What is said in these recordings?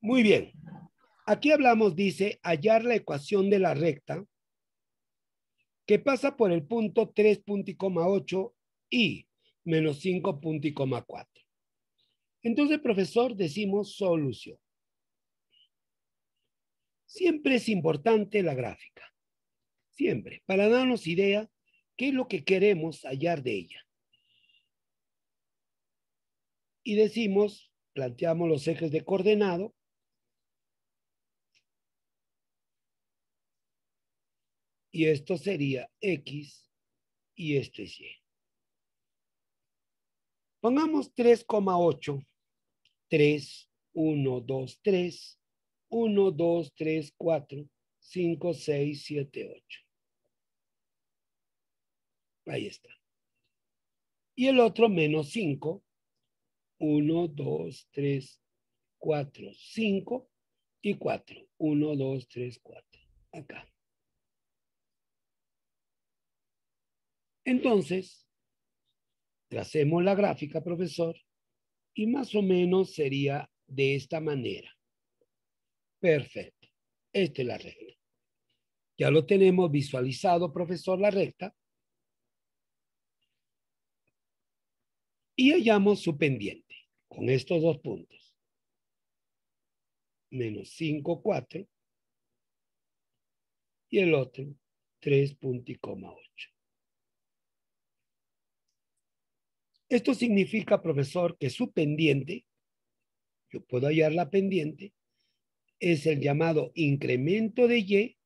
Muy bien. Aquí hablamos, dice, hallar la ecuación de la recta que pasa por el punto 3.8 y menos 5.4. Entonces, profesor, decimos solución. Siempre es importante la gráfica. Siempre, para darnos idea qué es lo que queremos hallar de ella. Y decimos planteamos los ejes de coordenado. Y esto sería X y este es Y. Pongamos 3,8. 3, 1, 2, 3. 1, 2, 3, 4, 5, 6, 7, 8. Ahí está. Y el otro menos 5, 1, 2, 3, 4, 5 y 4. 1, 2, 3, 4. Acá. Entonces, tracemos la gráfica, profesor, y más o menos sería de esta manera. Perfecto. Esta es la recta. Ya lo tenemos visualizado, profesor, la recta. Y hallamos su pendiente con estos dos puntos. Menos 5, 4. Y el otro, 3.8. Esto significa, profesor, que su pendiente, yo puedo hallar la pendiente, es el llamado incremento de Y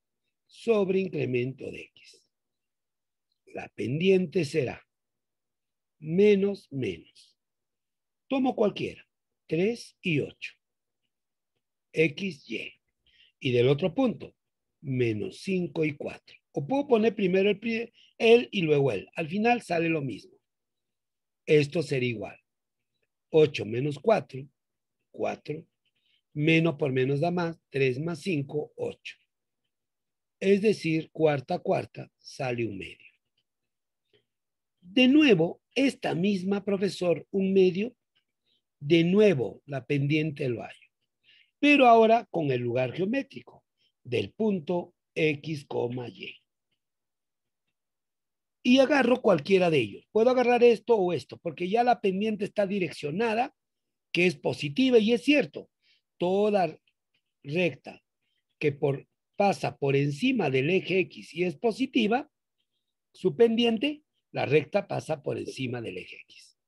sobre incremento de X. La pendiente será menos, menos. Tomo cualquiera, 3 y 8. X, Y. Y del otro punto, menos 5 y 4. O puedo poner primero el, él y luego él. Al final sale lo mismo. Esto sería igual. 8 menos 4, 4. Menos por menos da más, 3 más 5, 8. Es decir, cuarta, cuarta, sale un medio. De nuevo, esta misma profesor un medio, de nuevo la pendiente lo hay, pero ahora con el lugar geométrico del punto X, Y. Y agarro cualquiera de ellos. Puedo agarrar esto o esto, porque ya la pendiente está direccionada, que es positiva y es cierto. Toda recta que por, pasa por encima del eje X y es positiva, su pendiente la recta pasa por encima del eje X.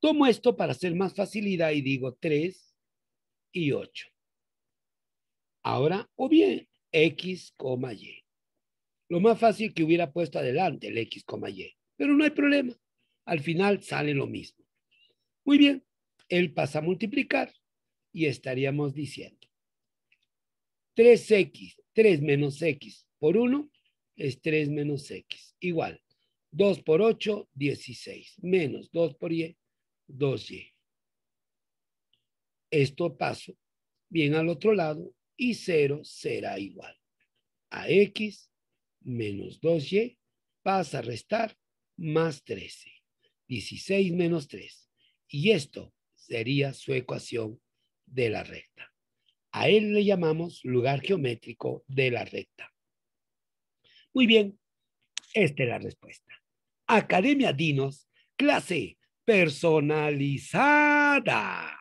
Tomo esto para hacer más facilidad y digo 3 y 8. Ahora, o bien X, Y. Lo más fácil que hubiera puesto adelante el X, Y. Pero no hay problema. Al final sale lo mismo. Muy bien, él pasa a multiplicar y estaríamos diciendo 3x, 3 menos x por 1 es 3 menos x, igual 2 por 8, 16. Menos 2 por y, 2y. Esto paso bien al otro lado y 0 será igual a x menos 2y pasa a restar más 13. 16 menos 3. Y esto sería su ecuación de la recta. A él le llamamos lugar geométrico de la recta. Muy bien, esta es la respuesta. Academia Dinos, clase personalizada.